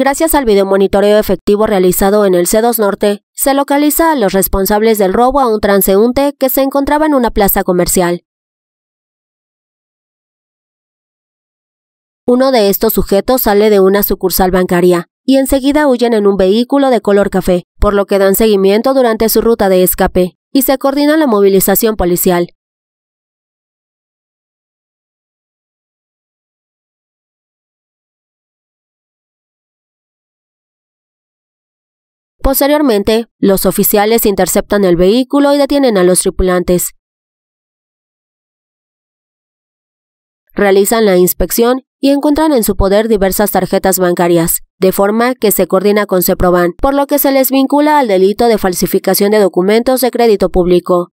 Gracias al videomonitoreo efectivo realizado en el C2 Norte, se localiza a los responsables del robo a un transeúnte que se encontraba en una plaza comercial. Uno de estos sujetos sale de una sucursal bancaria y enseguida huyen en un vehículo de color café, por lo que dan seguimiento durante su ruta de escape y se coordina la movilización policial. Posteriormente, los oficiales interceptan el vehículo y detienen a los tripulantes. Realizan la inspección y encuentran en su poder diversas tarjetas bancarias, de forma que se coordina con CEPROBAN, por lo que se les vincula al delito de falsificación de documentos de crédito público.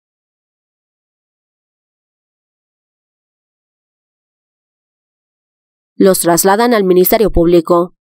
Los trasladan al Ministerio Público.